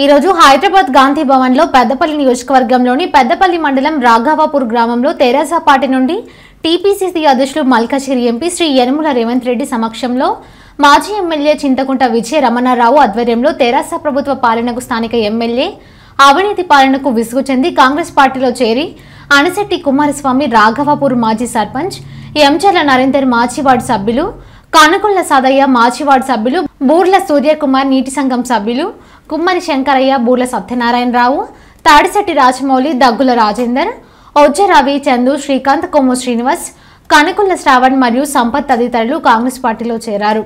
ఈరోజు హైదరాబాద్ గాంధీ భవన్లో పెద్దపల్లి నియోజకవర్గంలోని పెద్దపల్లి మండలం రాఘవాపూర్ గ్రామంలో తెరాసా పార్టీ నుండి టీపీసీసీ అధ్యక్షులు మల్కాచేరి ఎంపీ శ్రీ యనుముల రేవంత్ రెడ్డి సమక్షంలో మాజీ ఎమ్మెల్యే చింతకుంట విజయ రమణారావు ఆధ్వర్యంలో తెరాస ప్రభుత్వ పాలనకు స్థానిక ఎమ్మెల్యే అవినీతి పాలనకు విసుగు చెంది కాంగ్రెస్ పార్టీలో చేరి అనిశెట్టి కుమారస్వామి రాఘవాపూర్ మాజీ సర్పంచ్ ఎంచర్ల నరేందర్ మాజీ వార్డు సభ్యులు పానకొండ సాదయ్య మాచివాడ్ సభ్యులు బూర్ల సూర్యకుమార్ నీటి సంఘం సభ్యులు కుమ్మరి శంకరయ్య బూర్ల సత్యనారాయణరావు తాడిశెట్టి రాజమౌళి దగ్గుల రాజేందర్ ఒజ్జ రవి చందు శ్రీకాంత్ కొమ్ము శ్రీనివాస్ కనకుల శ్రావణ్ మరియు సంపత్ తదితరులు కాంగ్రెస్ పార్టీలో చేరారు